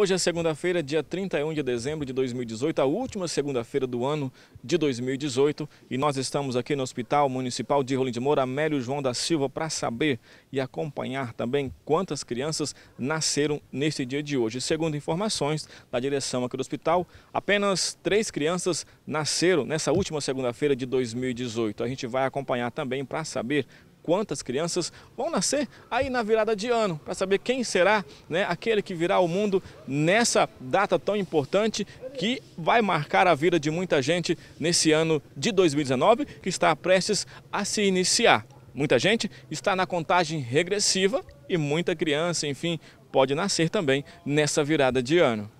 Hoje é segunda-feira, dia 31 de dezembro de 2018, a última segunda-feira do ano de 2018, e nós estamos aqui no Hospital Municipal de Rolim de Moura, Amélio João da Silva, para saber e acompanhar também quantas crianças nasceram neste dia de hoje. Segundo informações da direção aqui do hospital, apenas três crianças nasceram nessa última segunda-feira de 2018. A gente vai acompanhar também para saber quantas crianças vão nascer aí na virada de ano, para saber quem será né, aquele que virá ao mundo nessa data tão importante que vai marcar a vida de muita gente nesse ano de 2019 que está prestes a se iniciar. Muita gente está na contagem regressiva e muita criança, enfim, pode nascer também nessa virada de ano.